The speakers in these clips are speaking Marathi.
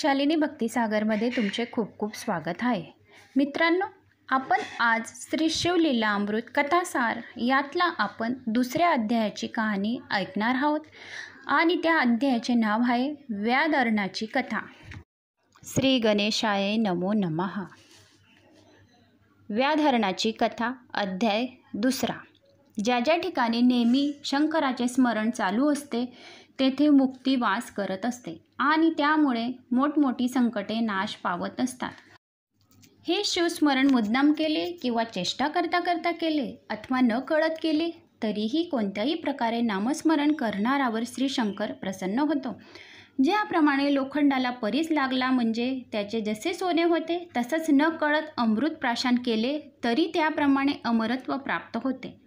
शालिनी भक्तिसागरमध्ये तुमचे खूप खूप स्वागत आहे मित्रांनो आपण आज श्री शिवलीला अमृत कथासार यातला आपण दुसऱ्या अध्यायाची कहाणी ऐकणार आहोत आणि त्या अध्यायाचे नाव आहे व्याधरणाची कथा श्री गणेशाय नमो नमः व्याधरणाची कथा अध्याय दुसरा ज्या ज्या ठिकाणी नेहमी शंकराचे स्मरण चालू असते तेथे मुक्ती वास करत असते आणि त्यामुळे मोठमोठी संकटे नाश पावत असतात हे शिवस्मरण मुद्दाम केले किंवा चेष्टा करता करता केले अथवा न कळत केले तरीही कोणत्याही प्रकारे नामस्मरण करणारावर श्री शंकर प्रसन्न होतो ज्याप्रमाणे लोखंडाला परीस लागला म्हणजे त्याचे जसे सोने होते तसंच न कळत अमृत प्राशन केले तरी त्याप्रमाणे अमरत्व प्राप्त होते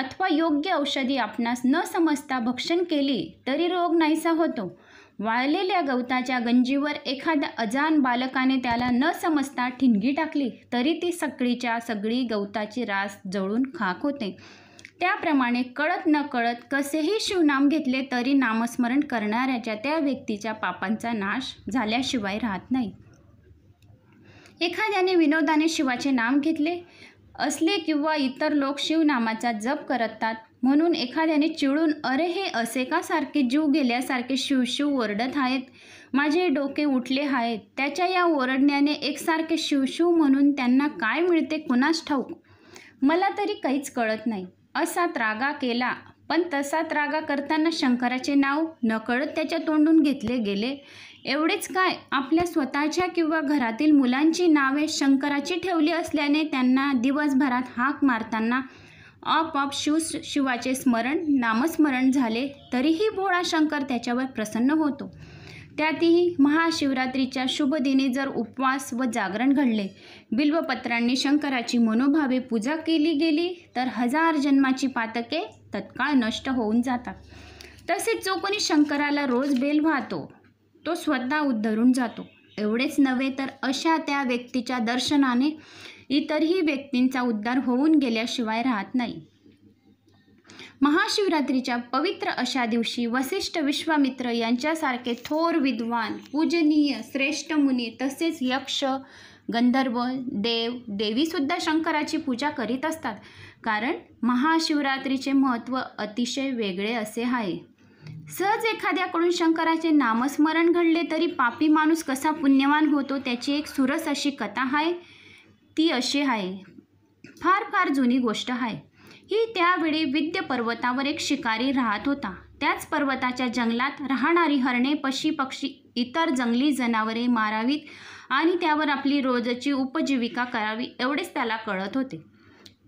अथवा योग्य औषधी आपणास न समजता भक्षण केली तरी रोग नाहीसा होतो वाळलेल्या गवताच्या गंजीवर एखाद्या अजान बालकाने त्याला न समजता ठिणगी टाकली तरी ती सकळीच्या सगळी गवताची रास जळून खाक होते त्याप्रमाणे कळत न कळत कसेही शिवनाम घेतले तरी नामस्मरण करणाऱ्याच्या त्या व्यक्तीच्या पापांचा नाश झाल्याशिवाय राहत नाही एखाद्याने विनोदाने शिवाचे नाम घेतले असले किंवा इतर लोक शिवनामाचा जप करतात म्हणून एखाद्याने चिडून अरे हे असे का सारखे जीव गेल्यासारखे शिवशिव ओरडत आहेत माझे डोके उठले आहेत त्याच्या या ओरडण्याने एकसारखे शिवशिव म्हणून त्यांना काय मिळते कुणास ठाऊक मला तरी काहीच कळत नाही असा त्रागा केला पण तसा त्रागा करताना शंकराचे नाव नकळत त्याच्या तोंडून घेतले गेले एवढेच काय आपल्या स्वतःच्या किंवा घरातील मुलांची नावे शंकराची ठेवली असल्याने त्यांना दिवसभरात हाक मारताना ऑप ऑप शिव शिवाचे स्मरण नामस्मरण झाले तरीही भोळा शंकर त्याच्यावर प्रसन्न होतो त्यातही महाशिवरात्रीच्या शुभदिनी जर उपवास व जागरण घडले बिल्वपत्रांनी शंकराची मनोभावे पूजा केली गेली तर हजार जन्माची पातके तत्काळ नष्ट होऊन जातात तसेच जो कोणी शंकराला रोज बेल वाहतो तो स्वतः उद्धरून जातो एवढेच नव्हे तर अशा त्या व्यक्तीच्या दर्शनाने इतरही व्यक्तींचा उद्धार होऊन गेल्याशिवाय राहत नाही महाशिवरात्रीच्या पवित्र अशा दिवशी वसिष्ठ विश्वामित्र यांच्यासारखे थोर विद्वान पूजनीय श्रेष्ठ मुनी तसेच यक्ष गंधर्व देव देवीसुद्धा शंकराची पूजा करीत असतात कारण महाशिवरात्रीचे महत्त्व अतिशय वेगळे असे आहे सहज एखाद्याकडून शंकराचे नामस्मरण घडले तरी पापी माणूस कसा पुण्यवान होतो त्याची एक सुरस अशी कथा आहे ती अशी आहे फार फार जुनी गोष्ट आहे ही त्यावेळी विद्य पर्वतावर एक शिकारी राहत होता त्याच पर्वताच्या जंगलात राहणारी हरणे पशी पक्षी इतर जंगली जनावरे मारावीत आणि त्यावर आपली रोजची उपजीविका करावी एवढेच त्याला कळत होते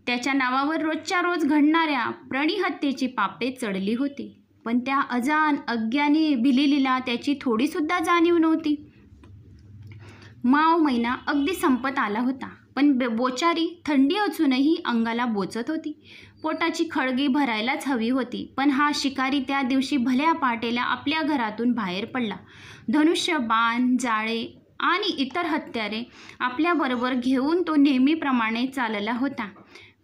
त्याच्या नावावर रोजच्या रोज घडणाऱ्या प्रणीहत्येची पापे चढली होती पण त्या अजान अज्ञानी भिलिलीला त्याची थोडीसुद्धा जाणीव नव्हती माव महिना अगदी संपत आला होता पण बोचारी थंडी असूनही अंगाला बोचत होती पोटाची खळगी भरायलाच हवी होती पण हा शिकारी त्या दिवशी भल्या पहाटेला आपल्या घरातून बाहेर पडला धनुष्य बाण जाळे आणि इतर हत्यारे आपल्याबरोबर घेऊन तो नेहमीप्रमाणे चालला होता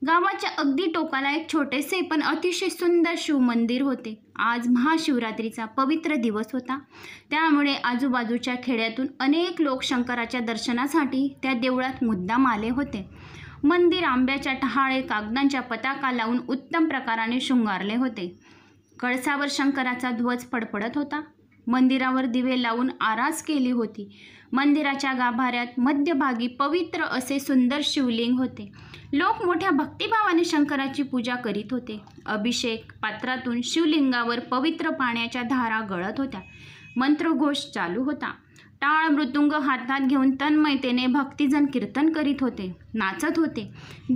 गावाच्या अगदी टोकाला एक छोटेसे पण अतिशय सुंदर शिवमंदिर होते आज महाशिवरात्रीचा पवित्र दिवस होता त्यामुळे आजूबाजूच्या खेड्यातून अनेक लोक शंकराच्या दर्शनासाठी त्या देवळात मुद्दाम आले होते मंदिर आंब्याच्या टहाळे कागदांच्या पताका लावून उत्तम प्रकाराने शृंगारले होते कळसावर शंकराचा ध्वज फडफडत होता मंदिरावर दिवे लावून आरास केली होती मंदिराच्या गाभाऱ्यात मध्यभागी पवित्र असे सुंदर शिवलिंग होते लोक मोठ्या भक्तिभावाने शंकराची पूजा करीत होते अभिषेक पात्रातून शिवलिंगावर पवित्र पाण्याच्या धारा गळत होत्या मंत्रघोष चालू होता टाळ मृदुंग हातात घेऊन तन्मयतेने भक्तिजन कीर्तन करीत होते नाचत होते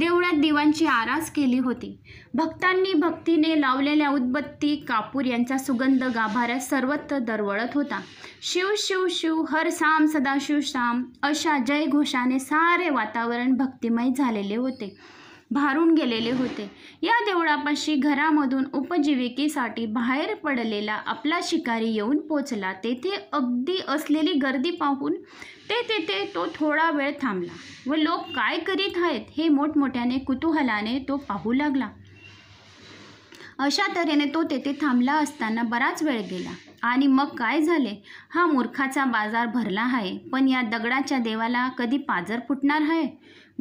देवळात दिवांची आरास केली होती भक्तांनी भक्तीने लावलेल्या उदबत्ती कापूर यांचा सुगंध गाभाऱ्यात सर्वत्र दरवळत होता शिव शिव शिव हर साम सदाशिव श्याम अशा जयघोषाने सारे वातावरण भक्तिमय झालेले होते भारून गेलेले होते या देवळापाशी घरामधून उपजीविकेसाठी बाहेर पडलेला आपला शिकारी येऊन पोचला तेथे अगदी असलेली गर्दी पाहून ते तेथे तो थोडा वेळ थांबला व लोक काय करीत आहेत हे मोठमोठ्याने कुतूहलाने तो पाहू लागला अशा तऱ्हेने तो तेथे थांबला असताना बराच वेळ गेला आणि मग काय झाले हा मूर्खाचा बाजार भरला आहे पण या दगडाच्या देवाला कधी पाजर फुटणार आहे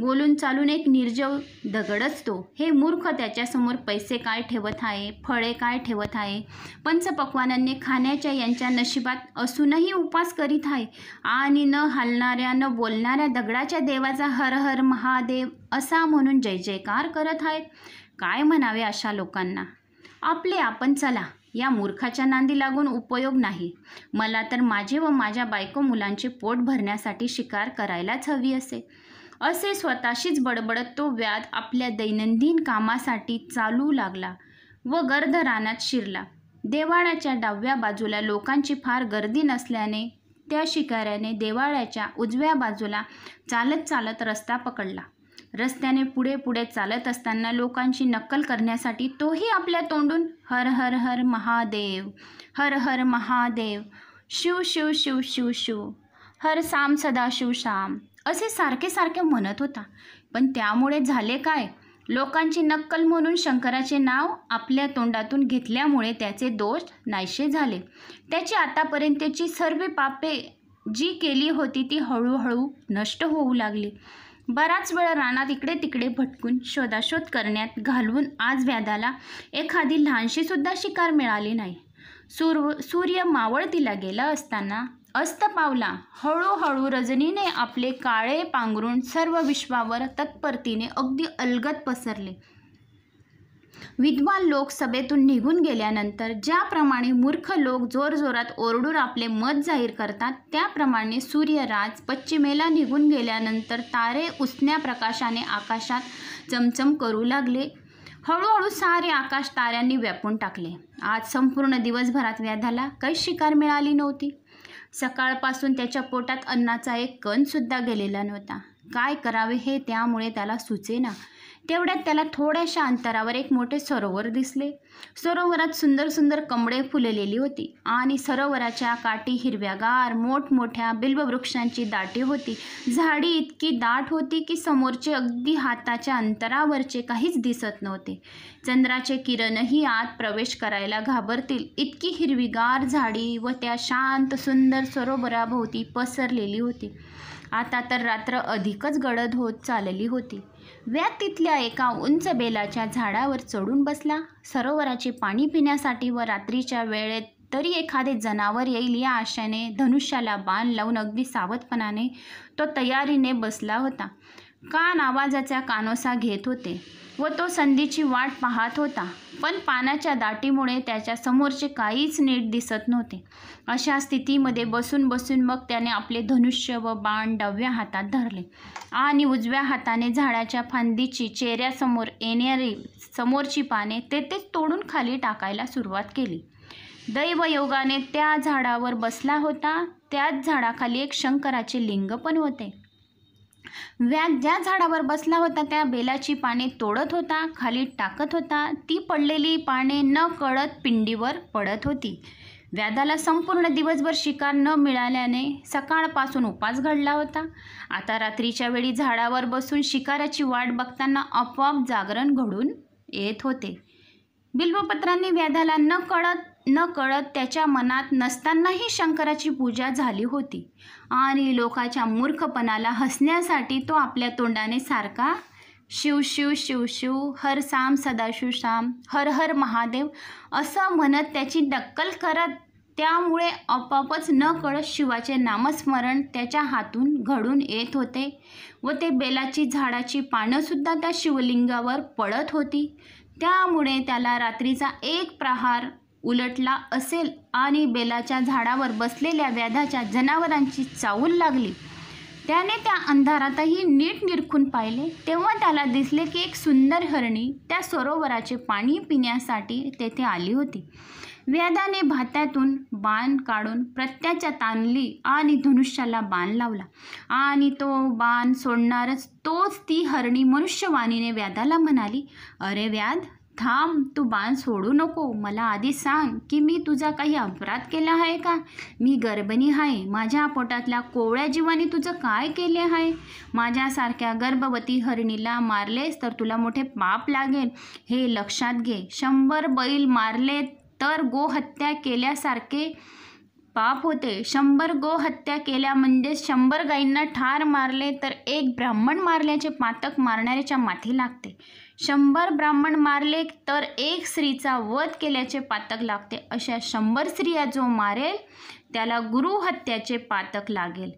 बोलून चालून एक निर्जव दगड असतो हे मूर्ख त्याच्यासमोर पैसे काय ठेवत आहे फळे काय ठेवत आहे पंचपक्वानांनी खाण्याच्या यांच्या नशिबात असूनही उपास करीत आहे आणि न हलणाऱ्या न बोलणाऱ्या दगडाच्या देवाचा हर हर महादेव असा म्हणून जय जयकार करत आहेत काय म्हणावे अशा लोकांना आपले आपण चला या मूर्खाच्या नांदी लागून उपयोग नाही मला तर माझे व माझ्या बायको मुलांचे पोट भरण्यासाठी शिकार करायलाच हवी असे असे स्वतःशीच बडबडत तो व्याध आपल्या दैनंदिन कामासाठी चालू लागला व गर्द रानात शिरला देवाळ्याच्या डाव्या बाजूला लोकांची फार गर्दी नसल्याने त्या शिकाऱ्याने देवाळ्याच्या उजव्या बाजूला चालत चालत रस्ता पकडला रस्त्याने पुढे पुढे चालत असताना लोकांची नक्कल करण्यासाठी तोही आपल्या तोंडून हर हर हर महादेव हर हर महादेव शिव शिव शिव शिव शिव हर साम सदा शिव शाम असे सारखे सारखे म्हणत होता पण त्यामुळे झाले काय लोकांची नक्कल म्हणून शंकराचे नाव आपल्या तोंडातून घेतल्यामुळे त्याचे दोष नाहीसे झाले त्याची आतापर्यंतची सर्व पापे जी केली होती ती हळूहळू नष्ट होऊ लागली बराच वेळ रानात इकडे तिकडे भटकून शोधाशोध करण्यात घालवून आज व्याधाला एखादी लहानशीसुद्धा शिकार मिळाली नाही सूर्व सूर्य मावळतीला गेला असताना अस्त पावला हळूहळू रजनीने आपले काळे पांघरून सर्व विश्वावर तत्परतीने अगदी अलगद पसरले विद्वान लोक सभेतून निघून गेल्यानंतर ज्याप्रमाणे मूर्ख लोक जोरजोरात ओरडून आपले मत जाहीर करतात त्याप्रमाणे सूर्यराज पश्चिमेला निघून गेल्यानंतर तारे उसण्या प्रकाशाने आकाशात चमचम करू लागले हळूहळू सारे आकाश ताऱ्यांनी व्यापून टाकले आज संपूर्ण दिवसभरात व्याधाला काही शिकार मिळाली नव्हती सकाळपासून त्याच्या पोटात अन्नाचा एक कणसुद्धा गेलेला नव्हता काय करावे हे त्यामुळे त्याला सुचेना तेवढ्यात त्याला थोड्याशा अंतरावर एक मोठे सरोवर दिसले सरोवरात सुंदर सुंदर कमळे फुललेली होती आणि सरोवराच्या काठी हिरव्यागार मोठमोठ्या बिल्बवृक्षांची दाटी होती झाडी इतकी दाट होती की समोरचे अगदी हाताच्या अंतरावरचे काहीच दिसत नव्हते चंद्राचे किरणही आत प्रवेश करायला घाबरतील इतकी हिरवीगार झाडी व त्या शांत सुंदर सरोवराभोवती पसरलेली होती आता तर रात्र अधिकच गडद होत चालली होती व्या तिथल्या एका उंच बेलाच्या झाडावर चढून बसला सरोवराचे पाणी पिण्यासाठी व रात्रीच्या वेळेत तरी एखादे जनावर येईल या आशेने धनुष्याला बाण लावून अगदी सावधपणाने तो तयारीने बसला होता कान आवाजाचा कानोसा घेत होते व तो संधीची वाट पाहत होता पण पानाच्या दाटीमुळे त्याच्या समोरचे काहीच नीट दिसत नव्हते अशा स्थितीमध्ये बसून बसून मग त्याने आपले धनुष्य व बाण डव्या हातात धरले आणि उजव्या हाताने झाडाच्या फांदीची चेहऱ्यासमोर येणारी समोरची पाने तेथेच तोडून खाली टाकायला सुरुवात केली दैवयोगाने त्या झाडावर बसला होता त्याच झाडाखाली एक शंकराचे लिंग पण होते व्याघ ज्या झाडावर बसला होता त्या बेलाची पाने तोडत होता खाली टाकत होता ती पडलेली पाने न कळत पिंडीवर पडत होती व्याधाला संपूर्ण दिवसभर शिकार न मिळाल्याने सकाळपासून उपास घडला होता आता रात्रीच्या वेळी झाडावर बसून शिकाराची वाट बघताना आपोआप जागरण घडून येत होते बिल्वपत्रांनी व्याधाला न कळत न कळत त्याच्या मनात नसतानाही शंकराची पूजा झाली होती आणि लोकाच्या मूर्खपणाला हसण्यासाठी तो आपल्या तोंडाने सारखा शिव शिव शिव शिव हर साम सदाशिव शाम हर हर महादेव असं म्हणत त्याची डक्कल करत त्यामुळे आपापच न कळत शिवाचे नामस्मरण त्याच्या हातून घडून येत होते व ते बेलाची झाडाची पानंसुद्धा त्या शिवलिंगावर पडत होती त्यामुळे त्याला रात्रीचा एक प्रहार उलटला असेल आणि बेलाच्या झाडावर बसलेल्या व्याधाच्या जनावरांची चावूल लागली त्याने त्या अंधारातही नीट निरखून पाहिले तेव्हा त्याला दिसले की एक सुंदर हरणी त्या सरोवराचे पाणी पिण्यासाठी तेथे आली होती व्याधाने भात्यातून बाण काढून प्रत्याच्या ताणली आणि धनुष्याला बाण लावला आणि तो बाण सोडणारच तोच ती हरणी मनुष्यवाणीने व्याधाला म्हणाली अरे व्याध थांब तू बाण सोडू नको मला आधी सांग की मी तुझा काही अपराध केला आहे का मी गर्भणी आहे माझ्या पोटातल्या कोवळ्या जीवाने तुझं काय केले आहे माझ्यासारख्या गर्भवती हरिणीला मारलेस तर तुला मोठे पाप लागेल हे लक्षात घे शंभर बैल मारले तर गोहत्या केल्यासारखे पाप होते शंभर गोहत्या केल्या म्हणजे शंभर गाईंना ठार मारले तर एक ब्राह्मण मारल्याचे पातक मारणाऱ्याच्या माथी लागते शंभर ब्राह्मण मारले तर एक स्त्रीचा वध केल्याचे पातक लागते अशा शंभर स्त्रिया जो मारेल त्याला गुरुहत्याचे पातक लागेल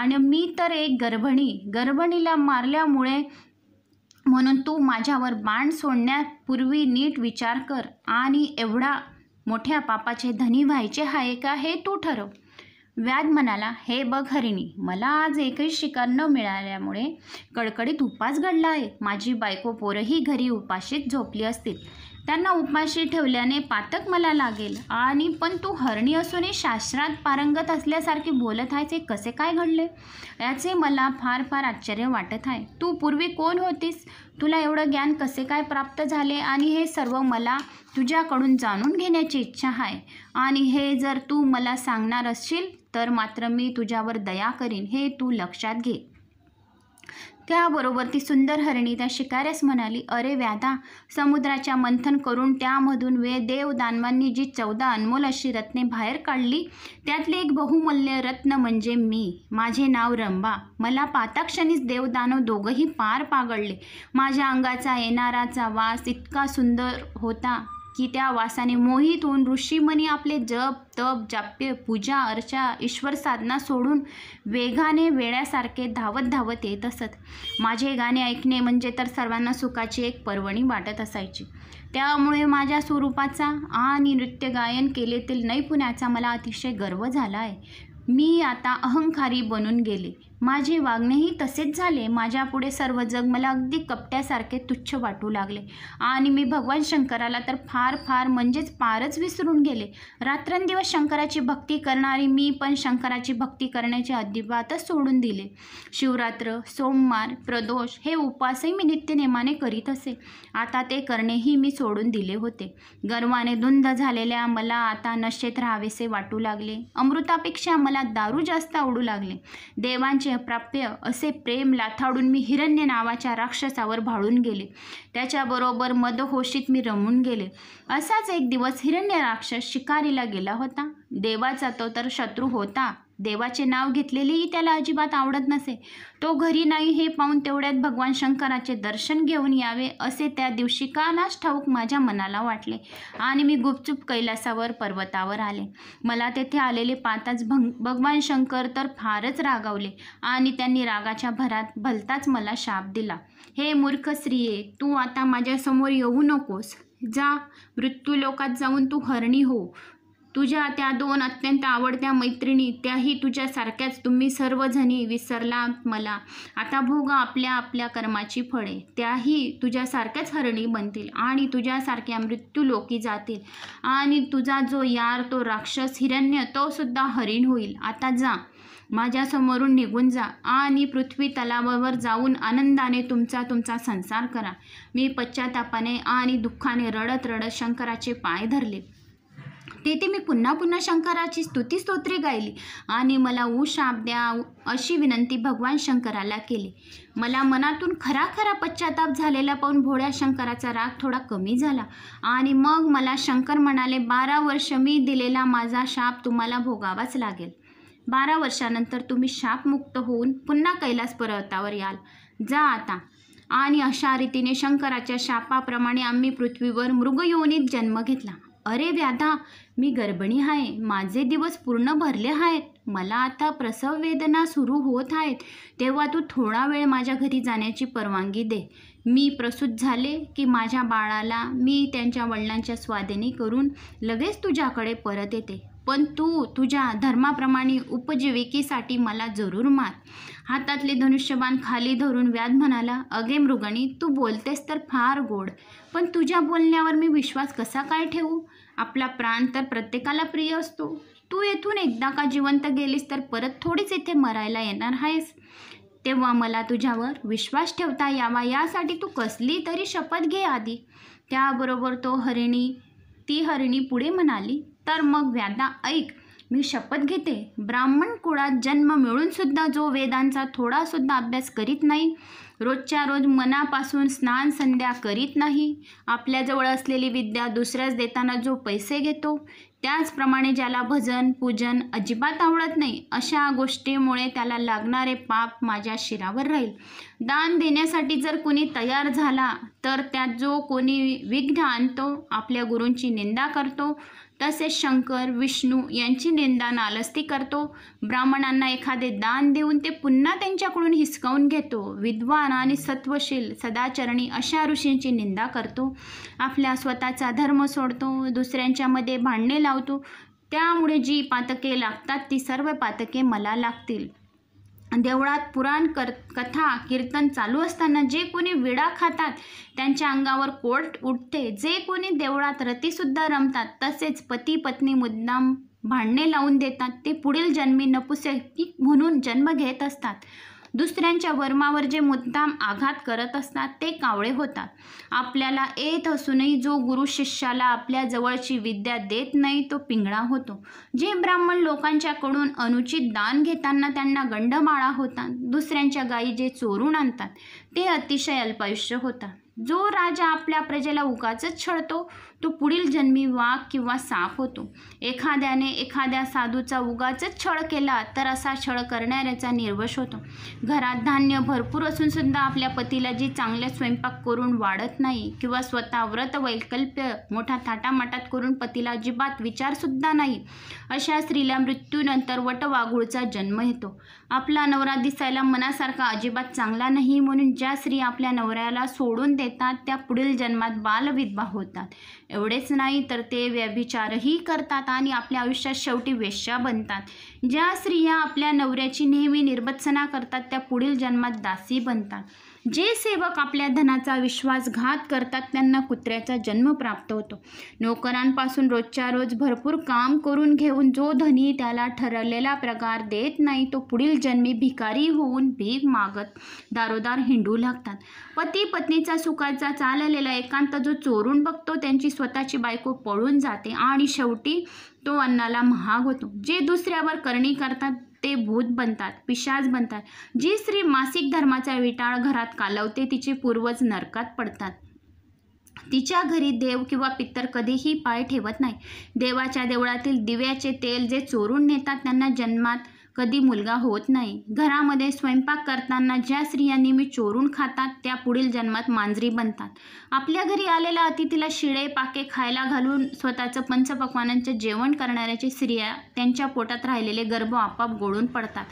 आणि मी तर एक गर्भणी गर्भणीला मारल्यामुळे म्हणून तू माझ्यावर बाण सोडण्यापूर्वी नीट विचार कर आणि एवढा मोठ्या पापाचे धनी व्हायचे आहे का हे तू ठरव व्याध म्हणाला हे बघ हरिणी मला आज एकही शिकार न मिळाल्यामुळे कडकडीत उपास घडला आहे माझी बायको पोरंही घरी उपाशीत झोपली असतील त्यांना उपाशी ठेवल्याने पातक मला लागेल आणि पण तू हरणी असूनही शास्त्रात पारंगत असल्यासारखे बोलत आहेस हे कसे काय घडले याचे मला फार फार आश्चर्य वाटत आहे तू पूर्वी कोण होतीस तुला एवढं ज्ञान कसे काय प्राप्त झाले आणि हे सर्व मला तुझ्याकडून जाणून घेण्याची इच्छा आहे आणि हे जर तू मला सांगणार असशील तर मात्र मी तुझ्यावर दया करीन हे तू लक्षात घे त्याबरोबर ती सुंदर हरणी त्या शिकाऱ्यास म्हणाली अरे व्याधा समुद्राच्या मंथन करून त्यामधून वे देव दानवांनी जी चौदा अनमोल अशी रत्ने बाहेर काढली त्यातले एक बहुमूल्य रत्न म्हणजे मी माझे नाव रंबा मला पाताक्षणीच देवदानव दोघंही पार पागडले माझ्या अंगाचा येणाराचा वास इतका सुंदर होता की त्या वासाने मोहित होऊन ऋषीमनी आपले जप तप जाप्य पूजा अर्चा ईश्वर साधना सोडून वेगाने वेळ्यासारखे धावत धावत येत असत माझे गाणे ऐकणे म्हणजे तर सर्वांना सुखाची एक पर्वणी वाटत असायची त्यामुळे माझ्या स्वरूपाचा आणि नृत्य गायन केलेतील नैपुण्याचा मला अतिशय गर्व झाला आहे मी आता अहंकारी बनून गेले माझे वागणेही तसेच झाले माझ्यापुढे सर्व जग मला अगदी कपट्यासारखे तुच्छ वाटू लागले आणि मी भगवान शंकराला तर फार फार म्हणजेच पारच विसरून गेले रात्रंदिवस शंकराची भक्ती करणारी मी पण शंकराची भक्ती करण्याचे अजिबातच सोडून दिले शिवरात्र सोमवार प्रदोष हे उपासही मी नित्यनेमाने करीत असे आता ते करणेही मी सोडून दिले होते गर्वाने धुंद झालेल्या मला आता नशेत राहावेसे वाटू लागले अमृतापेक्षा मला दारू जास्त आवडू लागले देवांचे प्राप्य असे प्रेम लाथाडून मी हिरण्य नावाच्या राक्षसावर भाळून गेले त्याच्याबरोबर मदहोशीत मी रमून गेले असाच एक दिवस हिरण्य राक्षस शिकारीला गेला होता देवाचा तो तर शत्रू होता देवाचे नाव घेतलेलेही त्याला अजिबात आवडत नसे तो घरी नाही हे पाहून तेवढ्यात भगवान शंकराचे दर्शन घेऊन यावे असे त्या दिवशी कानाच ठाऊक माझ्या मनाला वाटले आणि मी गुपचूप कैलासावर पर्वतावर आले मला तेथे आलेले पाहताच भंग भगवान शंकर तर फारच रागावले आणि त्यांनी रागाच्या भरात भलताच मला शाप दिला हे मूर्ख स्त्रिये तू आता माझ्यासमोर येऊ नकोस जा लोकात जाऊन तू हरणी हो तुझ्या त्या दोन अत्यंत आवडत्या मैत्रिणी त्याही तुझ्यासारख्याच तुम्ही सर्वजणी विसरला मला आता भोग आपल्या आपल्या कर्माची फळे त्याही तुझ्यासारख्याच हरणी बनतील आणि तुझ्यासारख्या लोकी जातील आणि तुझा जो यार तो राक्षस हिरण्य तो सुद्धा हरिण होईल आता जा माझ्यासमोरून निघून जा आणि पृथ्वी तलावावर जाऊन आनंदाने तुमचा तुमचा संसार करा मी पश्चातापाने आणि दुःखाने रडत रडत शंकराचे पाय धरले तेथे मी पुन्हा पुन्हा शंकराची स्तोत्रे गायली आणि मला शाप द्या अशी विनंती भगवान शंकराला केली मला मनातून खरा खरा पश्चाताप झालेला पाहून भोळ्या शंकराचा राग थोडा कमी झाला आणि मग मला शंकर म्हणाले बारा वर्ष मी दिलेला माझा शाप तुम्हाला भोगावाच लागेल बारा वर्षानंतर तुम्ही शापमुक्त होऊन पुन्हा कैलास पर्वतावर याल जा आता आणि अशा रीतीने शंकराच्या शापाप्रमाणे आम्ही पृथ्वीवर मृगयोनीत जन्म घेतला अरे व्याधा मी गर्भणी आहे माझे दिवस पूर्ण भरले आहेत मला आता प्रसव वेदना सुरू होत आहेत तेव्हा तू थोडा वेळ माझ्या घरी जाण्याची परवानगी दे मी प्रसूत झाले की माझ्या बाळाला मी त्यांच्या वडिलांच्या स्वादिने करून लगेच तुझ्याकडे परत येते पण तू तुझ्या धर्माप्रमाणे उपजीविकेसाठी मला जरूर मार हातातले धनुष्यबाण खाली धरून व्याध म्हणाला अगे मृगणी तू बोलतेस तर फार गोड पण तुझ्या बोलण्यावर मी विश्वास कसा काय ठेवू आपला प्राण तर प्रत्येकाला प्रिय असतो तू येथून एकदा का जिवंत गेलीस तर परत थोडीच इथे मरायला येणार आहेस तेव्हा मला तुझ्यावर विश्वास ठेवता यावा यासाठी तू कसली तरी शपथ घे आधी त्याबरोबर तो हरिणी ती हरिणी पुढे म्हणाली तर मग व्यादा ऐक मी शपथ घेते ब्राह्मण कुळात जन्म मिळूनसुद्धा जो वेदांचा थोडासुद्धा अभ्यास करीत नाही रोजच्या रोज मनापासून स्नान संध्या करीत नाही आपल्याजवळ असलेली विद्या दुसऱ्याच देताना जो पैसे घेतो त्याचप्रमाणे ज्याला भजन पूजन अजिबात आवडत नाही अशा गोष्टीमुळे त्याला लागणारे पाप माझ्या शिरावर राहील दान देण्यासाठी जर कोणी तयार झाला तर त्यात जो कोणी विघ्न आणतो आपल्या गुरूंची निंदा करतो तसेच शंकर विष्णू यांची निंदा नालस्ती करतो ब्राह्मणांना एखादे दान देऊन ते पुन्हा त्यांच्याकडून हिसकावून घेतो विद्वान आणि सत्वशील सदाचरणी अशा ऋषींची निंदा करतो आपल्या स्वतःचा धर्म सोडतो दुसऱ्यांच्यामध्ये भांडणे लावतो त्यामुळे जी पातके लागतात ती सर्व पातके मला लागतील देवळात पुराण कर कथा कीर्तन चालू असताना जे कोणी विडा खातात त्यांच्या अंगावर कोर्ट उठते जे कोणी देवळात रतीसुद्धा रमतात तसेच पती पत्नी मुद्दाम भांडणे लावून देतात ते पुढील जन्मी की म्हणून जन्म घेत असतात दुसऱ्यांच्या वर्मावर जे मुद्दाम आघात करत असतात ते कावळे होतात आपल्याला येत असूनही जो गुरु शिष्याला आपल्या जवळची विद्या देत नाही तो पिंगळा होतो जे ब्राह्मण लोकांच्याकडून अनुचित दान घेताना त्यांना गंडमाळा होता दुसऱ्यांच्या गायी जे चोरून आणतात ते अतिशय अल्पायुष्य होतात जो राजा आपल्या प्रजेला उगाच छळतो तो पुढील जन्मी वाघ किंवा साप होतो एखाद्याने एखाद्या साधूचा उगाच छळ केला तर असा छळ करणाऱ्याचा निर्वश होतो घरात धान्य भरपूर असून सुद्धा आपल्या पतीला जी चांगले स्वयंपाक करून वाढत नाही किंवा स्वतः व्रत वैकल्प्य मोठा थाटामाटात करून पतीला अजिबात विचारसुद्धा नाही अशा स्त्रीला मृत्यूनंतर वटवाघूळचा जन्म येतो आपला नवरा दिसायला मनासारखा अजिबात चांगला नाही म्हणून ज्या स्त्री आपल्या नवऱ्याला सोडून देतात त्या पुढील जन्मात बालविधवा होतात एवढेच नाही तर ते व्यभिचारही करतात आणि आपल्या आयुष्यात शेवटी वेश्या बनतात ज्या स्त्रिया आपल्या नवऱ्याची नेहमी निर्बत्सना करतात त्या पुढील जन्मात दासी बनतात जे सेवक आपल्या धनाचा विश्वासघात करतात त्यांना कुत्र्याचा जन्म प्राप्त होतो नोकरांपासून रोजच्या रोज भरपूर काम करून घेऊन जो धनी त्याला ठरवलेला प्रकार देत नाही तो पुढील जन्मी भिकारी होऊन भीक मागत दारोदार हिंडू लागतात पती पत्नीचा सुखाचा चाललेला एकांत जो चोरून बघतो त्यांची स्वतःची बायको पळून जाते आणि शेवटी तो अन्नाला महाग होतो जे दुसऱ्यावर करणी करतात ते भूत बनतात पिशाच बनतात जी स्त्री मासिक धर्माचा विटाळ घरात कालवते तिचे पूर्वज नरकात पडतात तिच्या घरी देव किंवा पित्तर कधीही पाय ठेवत नाही देवाच्या देवळातील दिव्याचे तेल जे चोरून नेतात त्यांना जन्मात कधी मुलगा होत नाही घरामध्ये स्वयंपाक करताना ज्या स्त्रियांनी मी चोरून खातात त्या पुढील जन्मात मांजरी बनतात आपल्या घरी आलेल्या अतिथीला शिळे पाके खायला घालून स्वतःचं पंचपक्वानांचे जेवण करणाऱ्याचे स्त्रिया त्यांच्या पोटात राहिलेले गर्भ आपाप गोळून पडतात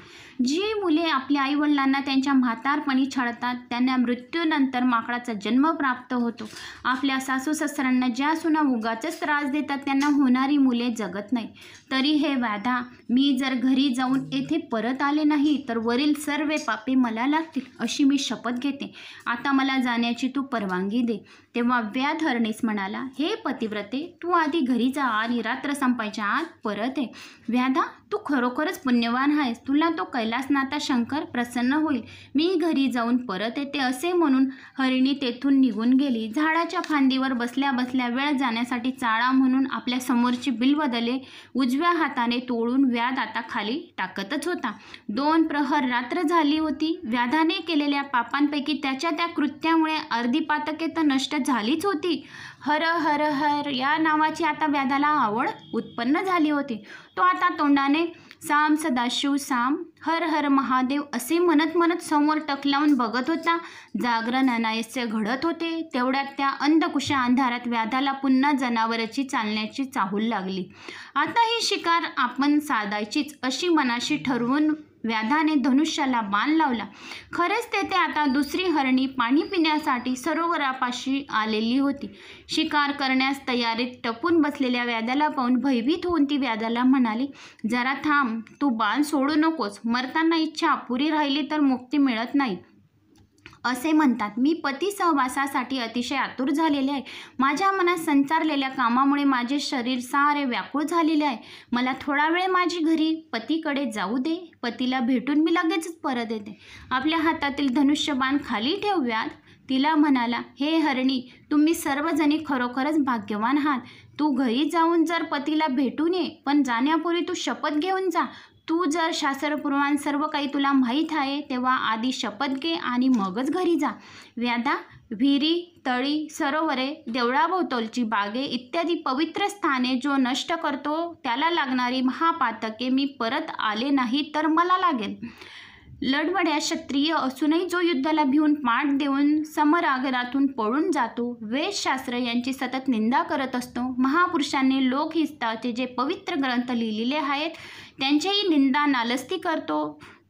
जी मुले आपल्या आईवडिलांना त्यांच्या म्हातारपणी छळतात त्यांना मृत्यूनंतर माकडाचा जन्म प्राप्त होतो आपल्या सासू सासऱ्यांना ज्या सुना उगाचाच त्रास देतात त्यांना होणारी मुले जगत नाही तरी हे व्याधा मी जर घरी जाऊन येथे परत आले नाही तर वरील सर्व पापे मला लागतील अशी मी शपथ घेते आता मला जाण्याची तू परवानगी दे तेव्हा व्याध हरणीस म्हणाला हे पतिव्रते तू आधी घरी जा आणि रात्र संपायच्या आत परत ये व्याधा तू खरोखरच पुण्यवान आहेस तुला तो कैलासनाथा शंकर प्रसन्न होईल मी घरी जाऊन परत येते असे म्हणून हरिणी तेथून निघून गेली झाडाच्या फांदीवर बसल्या बसल्या वेळ जाण्यासाठी चाळा म्हणून आपल्या समोरची बिलबदले उजव्या हाताने तोडून व्याध आता खाली टाकतच होता दोन प्रहर रात्र झाली होती व्याधाने केलेल्या पापांपैकी त्याच्या त्या कृत्यामुळे अर्धी पातके तर नष्ट झालीच होती हर हर हर या नावाची आता व्याधाला आवड उत्पन्न झाली होती तो आता तोंडाने साम सदाशिव साम हर हर महादेव असे म्हणत मनत समोर टक लावून बघत होता जागरण अनायस्य घडत होते तेवढ्यात त्या अंधकुशा अंधारात व्याधाला पुन्हा जनावराची चालण्याची चाहूल लागली आता ही शिकार आपण साधायचीच अशी मनाशी ठरवून व्याधाने धनुष्याला बाण लावला खरंच तेथे आता दुसरी हरणी पाणी पिण्यासाठी सरोवरापाशी आलेली होती शिकार करण्यास तयारीत टपून बसलेल्या व्याधाला पाहून भयभीत होऊन ती व्याधाला म्हणाली जरा थांब तू बाण सोडू नकोस मरताना इच्छा अपुरी राहिली तर मुक्ती मिळत नाही असे म्हणतात मी पती सहवासासाठी अतिशय आतुर झालेले आहे माझ्या मनात संचारलेल्या कामामुळे माझे शरीर सारे व्याकुळ झालेले आहे मला थोडा वेळ माझी घरी पतीकडे जाऊ दे पतीला भेटून मी लगेचच परत येते आपल्या हातातील धनुष्यबाण खाली ठेवव्यात तिला म्हणाला हे हरणी तुम्ही सर्वजणी खरोखरच भाग्यवान आहात तू घरी जाऊन जर पतीला भेटून ये पण जाण्यापूर्वी तू शपथ घेऊन जा तू जर शास्त्रपूर्वान सर्व काही तुला माहीत आहे तेव्हा आधी शपथ घे आणि मगच घरी जा व्यादा विहिरी तळी सरोवरे देवळाभोवतोलची बागे इत्यादी पवित्र स्थाने जो नष्ट करतो त्याला लागणारी महापातके मी परत आले नाही तर मला लागेल लढवड्या क्षत्रिय असूनही जो युद्धाला भिवून पाठ देऊन समरागरातून पळून जातो वेदशास्त्र यांची सतत निंदा करत असतो महापुरुषांनी लोकहिस्ताचे जे पवित्र ग्रंथ लिहिलेले आहेत त्यांचीही निंदा नालस्ती करतो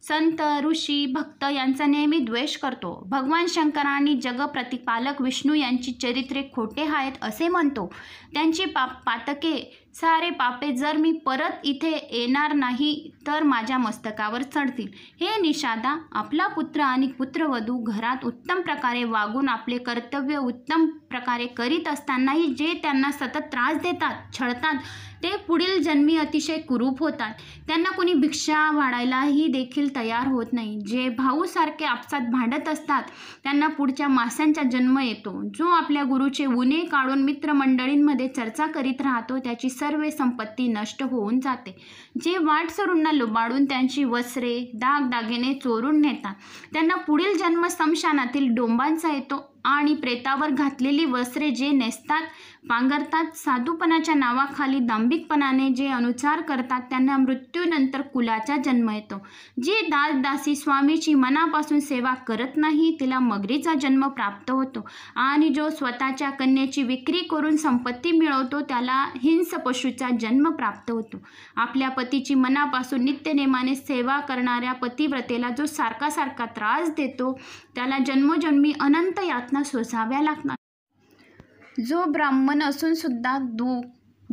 संत ऋषी भक्त यांचा नेहमी द्वेष करतो भगवान शंकरांनी जगप्रतिपालक विष्णू यांची चरित्रे खोटे आहेत असे म्हणतो त्यांची पा पातके सारे पापे जर मी परत इथे येणार नाही तर माझ्या मस्तकावर चढतील हे निषादा आपला पुत्र आणि पुत्रवधू घरात उत्तम प्रकारे वागून आपले कर्तव्य उत्तम प्रकारे करीत असतानाही जे त्यांना सतत त्रास देतात छळतात ते पुढील जन्मी अतिशय कुरूप होतात त्यांना कोणी भिक्षा वाढायलाही देखील तयार होत नाही जे भाऊसारखे आपसात भांडत असतात त्यांना पुढच्या मासांचा जन्म येतो जो आपल्या गुरुचे उणे काढून मित्रमंडळींमध्ये चर्चा करीत राहतो त्याची सर्व संपत्ती नष्ट होऊन जाते जे वाटसरूंना लुबाडून त्यांची वस्त्रे दागदागिने चोरून नेतात त्यांना पुढील जन्म स्मशानातील डोंबांचा येतो आणि प्रेतावर घातलेली वस्त्रे जे नेसतात पांगरतात साधूपणाच्या नावाखाली दांभिकपणाने जे अनुचार करतात त्यांना मृत्यूनंतर कुलाचा जन्म येतो जी दासदासी स्वामीची मनापासून सेवा करत नाही तिला मगरीचा जन्म प्राप्त होतो आणि जो स्वतःच्या कन्याची विक्री करून संपत्ती मिळवतो त्याला हिंस पशूचा जन्म प्राप्त होतो आपल्या पतीची मनापासून नित्यनेमाने सेवा करणाऱ्या पतिव्रतेला जो सारखा सारखा त्रास देतो त्याला जन्मजन्मी अनंत यात प्रार्थना सोसाव्या लागणार जो ब्राह्मण असून सुद्धा दूध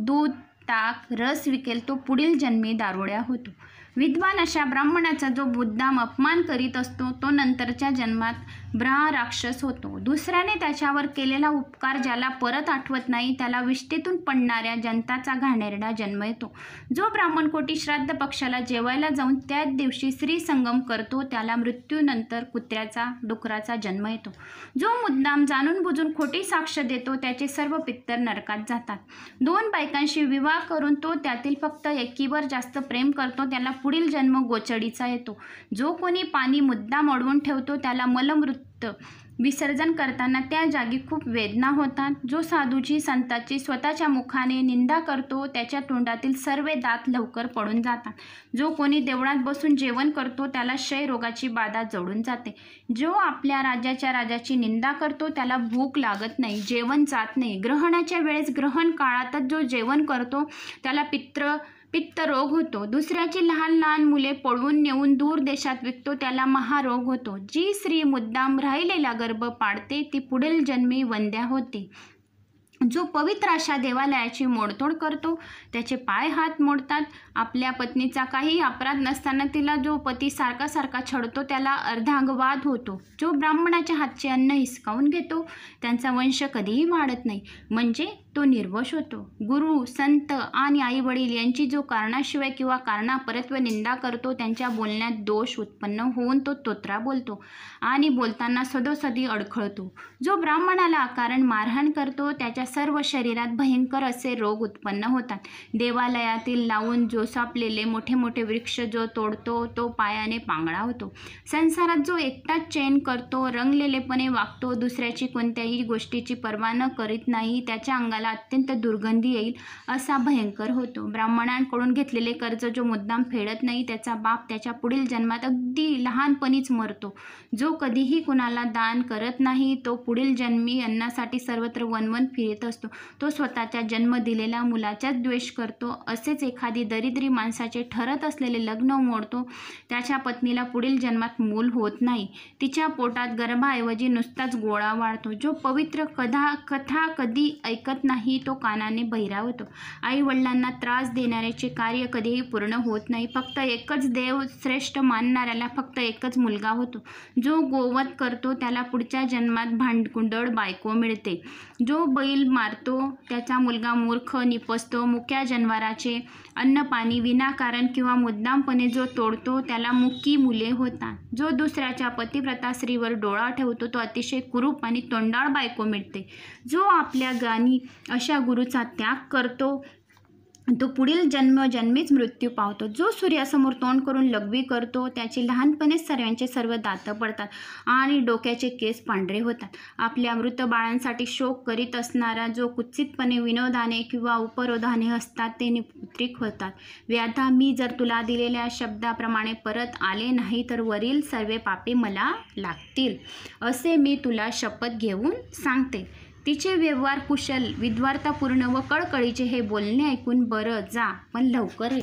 दूध ताक रस विकेल तो पुढील जन्मी दारोड्या होतो विद्वान अशा ब्राह्मणाचा जो बुद्धाम अपमान करीत असतो तो नंतरच्या जन्मात ब्रा राक्षस होतो दुसऱ्याने त्याच्यावर केलेला उपकार ज्याला परत आठवत नाही त्याला विष्टेतून पडणाऱ्या जनताचा घाणेरडा जन्म येतो जो ब्राह्मण कोटी श्राद्ध पक्षाला जेवायला जाऊन त्याच दिवशी स्त्री संगम करतो त्याला मृत्यूनंतर कुत्र्याचा डुकराचा जन्म येतो जो मुद्दाम जाणून बुजून खोटी साक्ष देतो त्याचे सर्व पित्तर नरकात जातात दोन बायकांशी विवाह करून तो त्यातील फक्त एकीवर जास्त प्रेम करतो त्याला पुढील जन्म गोचडीचा येतो जो कोणी पाणी मुद्दाम अडवून ठेवतो त्याला मलमृत्यू विसर्जन करताना त्या जागी खूप वेदना होतात जो साधूची संताची स्वतःच्या मुखाने निंदा करतो त्याच्या तोंडातील सर्व दात लवकर पडून जातात जो कोणी देवळात बसून जेवण करतो त्याला क्षयरोगाची बाधा जोडून जाते जो आपल्या राजाच्या राजाची निंदा करतो त्याला भूक लागत नाही जेवण जात नाही ग्रहणाच्या वेळेस ग्रहण काळातच जो जेवण करतो त्याला पित्र पित्तरोग होतो दुसऱ्याची लहान लहान मुले पळवून नेऊन दूर देशात विकतो त्याला महारोग होतो जी स्त्री मुद्दाम राहिलेला गर्भ पाडते ती पुढील जन्मी वंद्या होते जो पवित्र अशा देवालयाची मोडतोड करतो त्याचे पाय हात मोडतात आपल्या पत्नीचा काही अपराध नसताना तिला जो पती सारखा सारखा छडतो त्याला अर्धांगवाद होतो जो ब्राह्मणाच्या हातचे अन्न हिसकावून घेतो त्यांचा वंश कधीही वाढत नाही म्हणजे तो निर्वश होतो गुरु संत आणि आईवडील यांची जो कारणाशिवाय किंवा कारणा परत्व निंदा करतो त्यांच्या बोलण्यात दोष उत्पन्न होऊन तो तोत्रा बोलतो आणि बोलताना सदोसदी अडखळतो जो ब्राह्मणाला कारण मारहाण करतो त्याच्या सर्व शरीरात भयंकर असे रोग उत्पन्न होतात देवालयातील लावून जो सापलेले मोठे मोठे वृक्ष जो तोडतो तो पायाने पांगळा होतो संसारात जो एकटाच चैन करतो रंगलेलेपणे वागतो दुसऱ्याची कोणत्याही गोष्टीची पर्वा न करीत नाही त्याच्या अंगाला शरीराला अत्यंत दुर्गंधी येईल असा भयंकर होतो ब्राह्मणांकडून घेतलेले कर्ज जो मुद्दाम फेडत नाही त्याचा बाप त्याच्या पुढील जन्मात अगदी लहानपणीच मरतो जो कधीही कुणाला दान करत नाही तो पुढील जन्मी अन्नासाठी सर्वत्र वनवन फिरत असतो तो स्वतःच्या जन्म दिलेल्या मुलाचाच द्वेष करतो असेच एखादी दरिद्री माणसाचे ठरत असलेले लग्न मोडतो त्याच्या पत्नीला पुढील जन्मात मूल होत नाही तिच्या पोटात गर्भाऐवजी नुसताच गोळा वाढतो जो पवित्र कदा कथा कधी ऐकत नाही नाही तो कानाने बहिरा होतो आई वडिलांना त्रास देणाऱ्याचे कार्य कधीही पूर्ण होत नाही फक्त एकच देव श्रेष्ठ मानणाऱ्याला फक्त एकच मुलगा होतो जो गोवत करतो त्याला पुढच्या जन्मात भांडकुंडळ बायको मिळते जो बैल मारतो त्याचा मुलगा मूर्ख निपसतो मुक्या जनावराचे अन्न पाणी विनाकारण किंवा मुद्दामपणे जो तोडतो त्याला मुक्की मुले होतात जो दुसऱ्याच्या पतिव्रता स्त्रीवर डोळा ठेवतो तो अतिशय कुरूप आणि तोंडाळ बायको मिळते जो आपल्या गाणी अशा गुरुचा त्याग करतो तो पुढील जन्मजन्मीच मृत्यू पावतो जो सूर्यासमोर तोंड करून लघवी करतो त्याचे लहानपणीच सर्वांचे सर्व दातं पडतात आणि डोक्याचे केस पांढरे होतात आपल्या मृत बाळांसाठी शोक करीत असणारा जो कुत्सितपणे विनोदाने किंवा उपरोधाने असतात ते निपुत्रिक होतात व्याधा मी जर तुला दिलेल्या शब्दाप्रमाणे परत आले नाही तर वरील सर्व पापे मला लागतील असे मी तुला शपथ घेऊन सांगते तिचे व्यवहार कुशल विद्वार्थापूर्ण व कळकळीचे हे बोलणे ऐकून बरं जा पण लवकर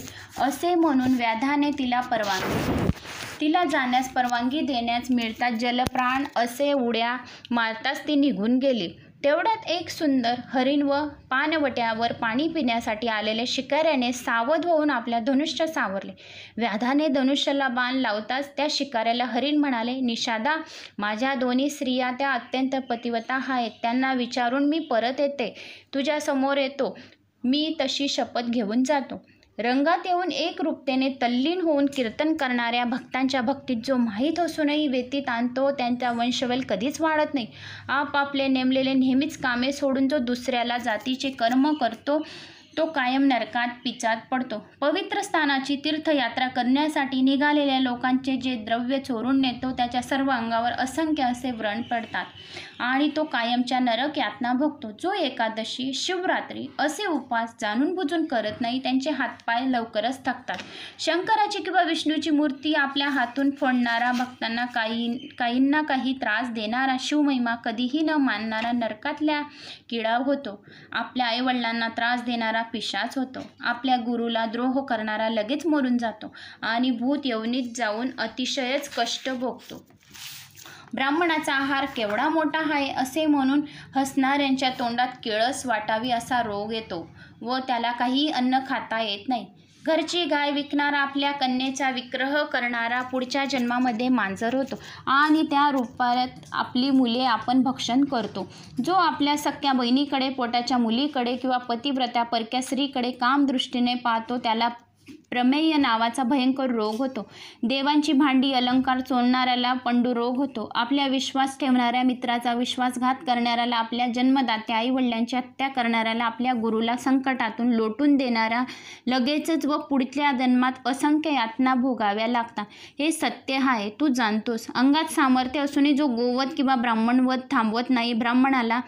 असे म्हणून व्याधाने तिला परवानगी तिला जाण्यास परवानगी देण्यास मिळतात जलप्राण असे उड्या मारताच ती निघून गेली तेवढ्यात एक सुंदर हरिण व पानवट्यावर पाणी पिण्यासाठी आलेल्या शिकाऱ्याने सावध होऊन आपल्या धनुष्य सावरले व्याधाने धनुष्याला बाण लावताच त्या शिकाऱ्याला हरिण म्हणाले निषादा माझ्या दोन्ही स्त्रिया त्या अत्यंत पतिवता आहेत त्यांना विचारून मी परत येते तुझ्यासमोर येतो मी तशी शपथ घेऊन जातो रंगात येऊन एक रूपतेने तल्लीन होऊन कीर्तन करणाऱ्या भक्तांच्या भक्तीत जो माहीत असूनही व्यतीत आणतो त्यांचा वंशवेल कधीच वाढत नाही आपापले नेमलेले नेहमीच कामे सोडून जो दुसऱ्याला जातीचे कर्म करतो तो कायम नरकात पिचात पडतो पवित्र स्थानाची तीर्थयात्रा करण्यासाठी निघालेल्या लोकांचे जे द्रव्य चोरून नेतो त्याच्या सर्व अंगावर असंख्य असे व्रण पडतात आणि तो कायमच्या नरक यातना भोगतो जो एकादशी शिवरात्री असे उपास जाणून बुजून करत नाही त्यांचे हातपाय लवकरच थकतात शंकराची किंवा विष्णूची मूर्ती आपल्या हातून फोडणारा भक्तांना काही काहींना काही त्रास देणारा शिवमहिमा कधीही न मानणारा नरकातल्या किडा होतो आपल्या आईवडिलांना त्रास देणारा पिशाच होतो आपल्या गुरुला द्रोह करणारा लगेच मरून जातो आणि भूत यवनीत जाऊन अतिशयच कष्ट भोगतो ब्राह्मणाचा आहार केवढा मोठा आहे असे म्हणून हसणाऱ्यांच्या तोंडात केळस वाटावी असा रोग येतो व त्याला काही अन्न खाता येत नाही घरची गाय विकणारा आपल्या कन्येचा विग्रह करणारा पुढच्या जन्मामध्ये मांजर होतो आणि त्या रूपात आपली मुले आपण भक्षण करतो जो आपल्या सख्या बहिणीकडे पोटाच्या मुलीकडे किंवा पतिव्रत्या परक्या स्त्रीकडे कामदृष्टीने पाहतो त्याला प्रमेय नावाचा भयंकर रोग होतो देवांची भांडी अलंकार पंडू रोग होतो आपल्या विश्वास ठेवणाऱ्या मित्राचा विश्वासघात करणाऱ्याला आपल्या जन्मदात्या आईवडिलांची हत्या करणाऱ्याला आपल्या गुरुला संकटातून लोटून देणारा लगेचच व पुढच्या जन्मात असंख्य यातना भोगाव्या लागतात हे सत्य आहे तू जाणतोस अंगात सामर्थ्य असूनही जो गोवध किंवा वध थांबवत नाही ब्राह्मणाला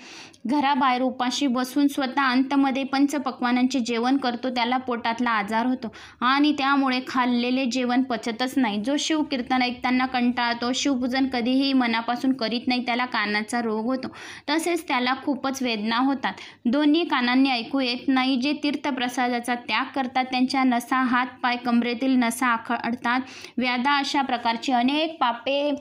घराबाहेर उपाशी बसून स्वतः अंतमध्ये पंचपक्वानांचे जेवण करतो त्याला पोटातला आजार होतो आणि त्यामुळे खाल्लेले जेवण पचतच नाही जो शिव कीर्तन ऐकताना कंटाळतो शिवपूजन कधीही मनापासून करीत नाही त्याला कानाचा रोग होतो तसेच त्याला खूपच वेदना होतात दोन्ही कानांनी ऐकू येत नाही जे तीर्थप्रसादाचा त्याग करतात त्यांच्या नसा हात पाय कमरेतील नसा आखडतात व्याधा अशा प्रकारची अनेक पापे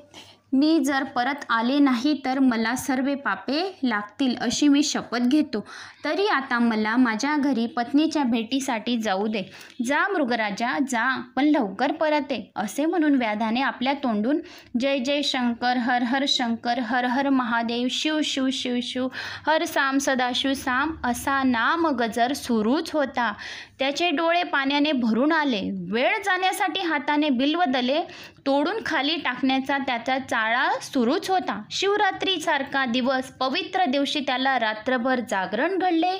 मी जर परत आले नाही तर मला सर्व पापे लागतील अशी मी शपथ घेतो तरी आता मला माझ्या घरी पत्नीच्या भेटीसाठी जाऊ दे जा मृगराजा जा पण लवकर परत ये असे म्हणून व्याधाने आपल्या तोंडून जय जय शंकर हर हर शंकर हर हर महादेव शिव शिव शिव शिव हर साम सदाशिव साम असा नाम गजर सुरूच होता त्याचे डोळे पाण्याने भरून आले वेळ जाण्यासाठी हाताने बिल्वदले तोडून खाली टाकण्याचा त्याचा चाळा सुरूच होता शिवरात्रीसारखा दिवस पवित्र दिवशी त्याला रात्रभर जागरण घडले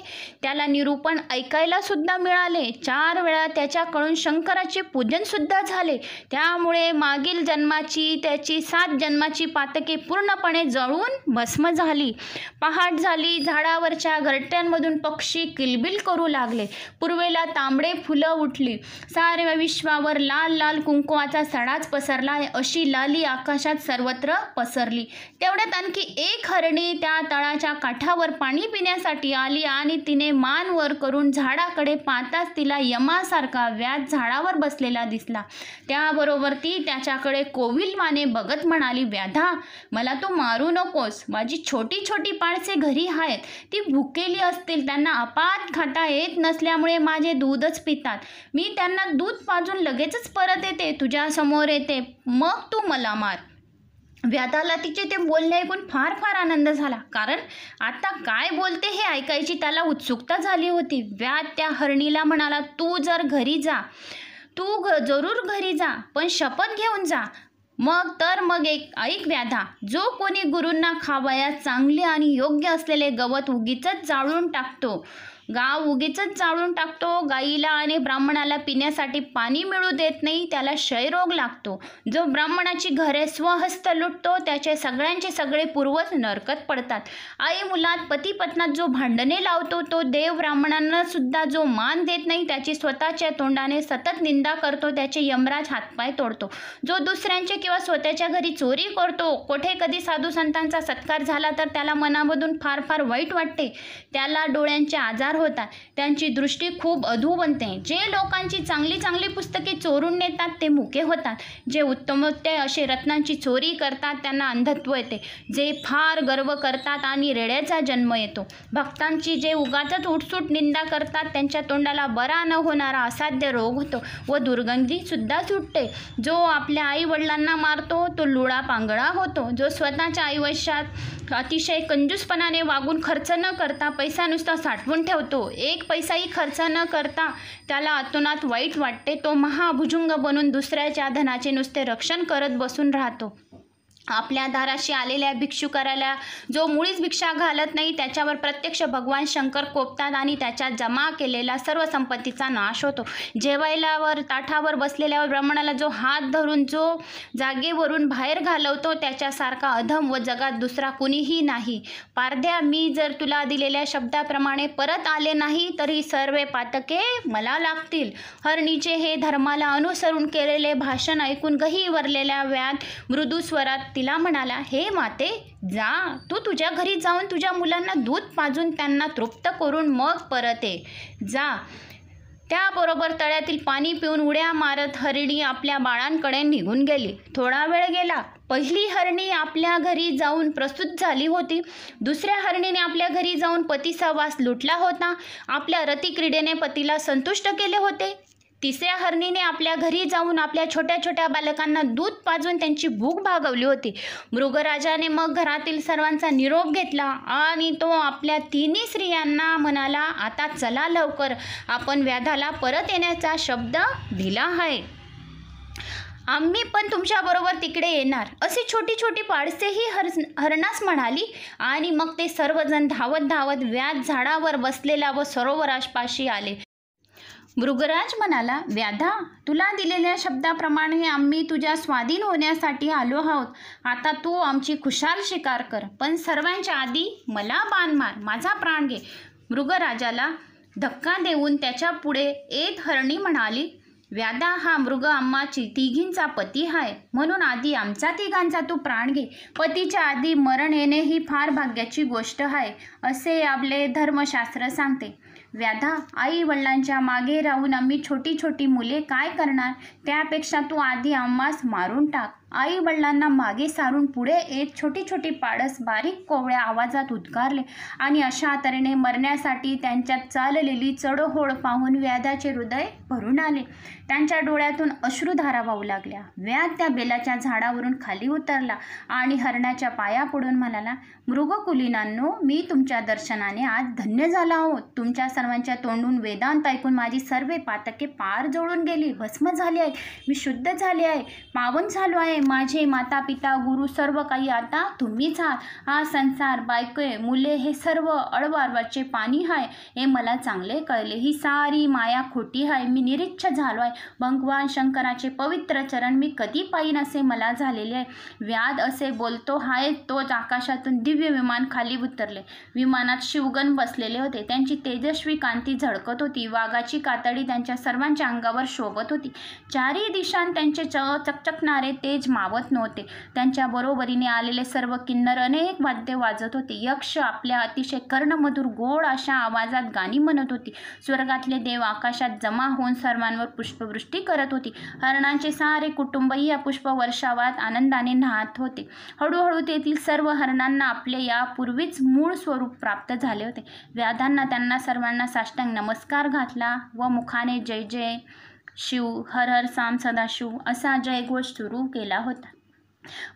त्याला निरूपण ऐकायला सुद्धा मिळाले चार वेळा त्याच्याकडून शंकराचे पूजनसुद्धा झाले त्यामुळे मागील जन्माची त्याची सात जन्माची पातके पूर्णपणे जळून भस्म झाली पहाट झाली झाडावरच्या घरट्यांमधून पक्षी किलबिल करू लागले पूर्वेला तांबडे फुलं उठली साऱ्या विश्वावर लाल लाल कुंकुमाचा सडाच पसरला आहे अशी लाली आकाशात सर्वत्र पसरली तेवढ्यात आणखी एक हरणी त्या तळाच्या काठावर पाणी पिण्यासाठी आली आणि तिने मान वर करून झाडाकडे पाहताच तिला यमासारखा व्याज झाडावर बसलेला दिसला त्याबरोबर ती त्याच्याकडे कोविलमाने बघत म्हणाली व्याधा मला तू मारू नकोस माझी छोटी छोटी पाळसे घरी आहेत ती भुकेली असतील त्यांना अपात खाता येत नसल्यामुळे माझे दूधच पितात मी त्यांना दूध पाजून लगेचच परत येते तुझ्यासमोर येते मग तू मला मार व्याताला तिचे ते बोलणे ऐकून फार फार आनंद झाला कारण आता काय बोलते हे ऐकायची त्याला उत्सुकता झाली होती व्या त्या हरणीला म्हणाला तू जर घरी जा तू जरूर घरी जा पण शपथ घेऊन जा मग तर मग एक ऐक व्याधा जो कोणी गुरूंना खावयात चांगले आणि योग्य असलेले गवत उगीच जाळून टाकतो गाव उगीच जाळून टाकतो गाईला आणि ब्राह्मणाला पिण्यासाठी पाणी मिळू देत नाही त्याला क्षयरोग लागतो जो ब्राह्मणाची घरे स्वहस्त लुटतो त्याचे सगळ्यांचे सगळे पूर्वज नरकत पडतात आई मुलात पती पत्नात जो भांडणे लावतो तो देव ब्राह्मणांना सुद्धा जो मान देत नाही त्याची स्वतःच्या तोंडाने सतत निंदा करतो त्याचे यमराज हातपाय तोडतो जो दुसऱ्यांचे किंवा स्वतःच्या घरी चोरी करतो कोठे कधी साधू संतांचा सत्कार झाला तर त्याला मनामधून फार फार वाईट वाटते त्याला डोळ्यांचे आजार होतात त्यांची दृष्टी खूप अधू बनते जे लोकांची चांगली चांगली पुस्तके चोरून नेतात ते मुके होतात जे उत्तमोत्तय असे रत्नांची चोरी करतात त्यांना अंधत्व येते जे फार गर्व करतात आणि रेड्याचा जन्म येतो भक्तांची जे उगाचच उठसूट निंदा करतात त्यांच्या तोंडाला बरा न होणारा असाध्य रोग होतो व दुर्गंधीसुद्धा सुटते जो आपल्या आईवडिलांना मारतो तो लुळा पांगळा होतो जो स्वतःच्या आयुष्यात अतिशय कंजूसपणाने वागून खर्च न करता पैसा नुसता साठवून ठेवतो होतो एक पैसाही खर्च न करता त्याला अतोनात वाईट वाटते तो महाभुजुंग बनून दुसऱ्याच्या धनाचे नुसते रक्षण करत बसून राहतो आपल्या दाराशी आलेल्या भिक्षुकाराला जो मुळीच भिक्षा घालत नाही त्याच्यावर प्रत्यक्ष भगवान शंकर कोपतात आणि त्याच्या जमा केलेला सर्व संपत्तीचा नाश होतो जेवायलावर ताठावर बसलेल्या ब्राह्मणाला जो हात धरून जो जागेवरून बाहेर घालवतो त्याच्यासारखा अधम व जगात दुसरा कुणीही नाही पारध्या मी जर तुला दिलेल्या शब्दाप्रमाणे परत आले नाही तरी सर्व पातके मला लागतील हरणीचे हे धर्माला अनुसरून केलेले भाषण ऐकून गही वरलेल्या व्यात मृदू स्वरात तिला म्हणाला हे माते जा तू तुझ्या घरी जाऊन तुझ्या मुलांना दूध पाजून त्यांना तृप्त करून मग परत ये जा त्याबरोबर तळ्यातील पाणी पिऊन उड्या मारत हरिणी आपल्या बाळांकडे निघून गेली थोडा वेळ गेला पहिली हरणी आपल्या घरी जाऊन प्रस्तुत झाली होती दुसऱ्या हरणीने आपल्या घरी जाऊन पतीचा वास लुटला होता आपल्या रतिक्रीडेने पतीला संतुष्ट केले होते तिसऱ्या हरणीने आपल्या घरी जाऊन आपल्या छोट्या छोट्या बालकांना दूध पाजून त्यांची भूक भागवली होती मृगराजाने मग घरातील सर्वांचा निरोप घेतला आणि तो आपल्या तिन्ही स्त्रियांना म्हणाला आता चला लवकर आपण व्याधाला परत येण्याचा शब्द दिला आहे आम्ही पण तुमच्याबरोबर तिकडे येणार असे छोटी छोटी पाडसेही हर हरणास म्हणाली आणि मग ते सर्वजण धावत धावत व्याध झाडावर बसलेला व सरोवराशपाशी आले मृगराज म्हणाला व्याधा तुला दिलेल्या शब्दाप्रमाणे आम्ही तुझ्या स्वाधीन होण्यासाठी आलो आहोत आता तू आमची खुशाल शिकार कर पण सर्वांच्या आधी मला बाण मार माझा प्राण घे मृगराजाला धक्का देऊन त्याच्या पुढे येत हरणी म्हणाली व्याधा हा मृग आम्माची तिघींचा पती आहे म्हणून आधी आमचा तिघांचा तू प्राण घे पतीच्या आधी मरण येणे ही फार भाग्याची गोष्ट आहे असे आपले धर्मशास्त्र सांगते व्याधा आई वडिलांच्या मागे राहून आम्ही छोटी छोटी मुले काय करणार त्यापेक्षा तू आधी आम्हास मारून टाक आई वडिलांना मागे सारून पुढे येत छोटी छोटी पाडस बारीक कोवळ्या आवाजात उद्गारले आणि अशा तऱ्हेने मरण्यासाठी त्यांच्यात चाललेली चढहोड पाहून व्याधाचे हृदय भरून आले त्यांच्या डोळ्यातून अश्रुधारा वाहू लागल्या व्याध त्या बेलाच्या झाडावरून खाली उतरला आणि हरणाच्या पाया पडून म्हणाला मृगकुलीनांनो मी तुमच्या दर्शनाने आज धन्य झाला आहोत तुमच्या सर्वांच्या तोंडून वेदांत ऐकून माझी सर्व पातके पार जोडून गेली भस्म झाली आहे मी शुद्ध झाले आहे पावन झालो आहे माझे माता पिता गुरु सर्व काही आता तुम्हीच आहात हा संसार बायके मुले हे सर्व अळवारवाचे पाणी हाय हे मला चांगले कळले ही सारी माया खोटी हाय मी निरीच्छ झालो आहे भगवान शंकराचे पवित्र चरण मी कधी पाहिन असे मला झालेले आहे व्याध असे बोलतो हाय तोच आकाशातून दिव्य विमान खाली उतरले विमानात शिवगण बसलेले होते त्यांची तेजस्वी कांती झळकत होती वाघाची कातडी त्यांच्या सर्वांच्या अंगावर शोभत होती चारही दिशांत त्यांचे च चकचकणारे तेज मावत नव्हते त्यांच्या बरोबरीने आलेले सर्व किन्नर अनेक वाद्य वाजत होते यक्ष आपल्या अतिशय कर्णमधुर गोड अशा आवाजात गाणी म्हणत होती स्वर्गातले देव आकाशात जमा होऊन सर्वांवर पुष्पवृष्टी करत होती हरणांचे सारे कुटुंबही या पुष्पवर्षावात आनंदाने न्हात होते हळूहळू तेथील सर्व हरणांना आपले यापूर्वीच मूळ स्वरूप प्राप्त झाले होते व्याधांना त्यांना सर्वांना साष्टांग नमस्कार घातला व मुखाने जय जय शिव हर हर साम शिव असा जयघोष सुरू केला होता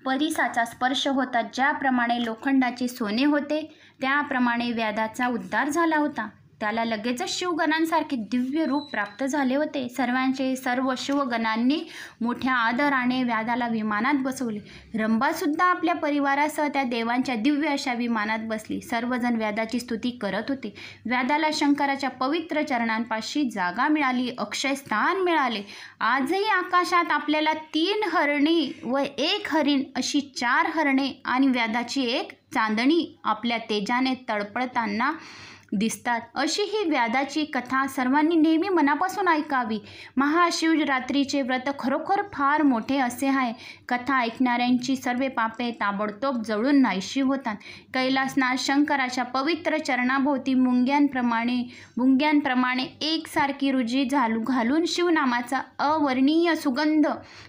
परिसाचा स्पर्श होता ज्याप्रमाणे लोखंडाचे सोने होते त्याप्रमाणे व्याधाचा उद्धार झाला होता त्याला लगेचच शिवगणांसारखे दिव्य रूप प्राप्त झाले होते सर्वांचे सर्व शिवगणांनी मोठ्या आदराने व्याधाला विमानात बसवले रंभासुद्धा आपल्या परिवारासह त्या देवांच्या दिव्य अशा विमानात बसली सर्वजण व्याधाची स्तुती करत होते व्याधाला शंकराच्या पवित्र चरणांपाशी जागा मिळाली अक्षय स्थान मिळाले आजही आकाशात आपल्याला तीन हरणी व एक हरिण अशी चार हरणे आणि व्याधाची एक चांदणी आपल्या तेजाने तळपळताना दिसतात अशी ही व्यादाची कथा सर्वांनी नेहमी मनापासून ऐकावी महाशिवरात्रीचे व्रत खरोखर फार मोठे असे आहे कथा ऐकणाऱ्यांची सर्व पापे ताबडतोब जळून नाहीशी होतात कैलासनाथ शंकराच्या पवित्र चरणाभोवती मुंग्यांप्रमाणे मुंग्यांप्रमाणे एकसारखी रुजी झालू घालून शिवनामाचा अवर्णीय सुगंध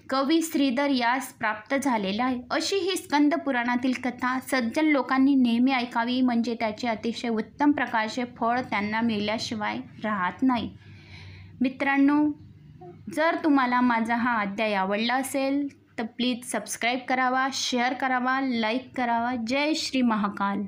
कवी श्रीधर यास प्राप्त झालेला आहे अशी ही स्कंद पुराणातील कथा सज्जन लोकांनी नेहमी ऐकावी म्हणजे त्याचे अतिशय उत्तम प्रकाश चे फळ त्यांना मिळल्याशिवाय राहत नाही मित्रांनो जर तुम्हाला माझा हा अध्याय आवडला असेल तर प्लीज सबस्क्राईब करावा शेअर करावा लाईक करावा जय श्री महाकाल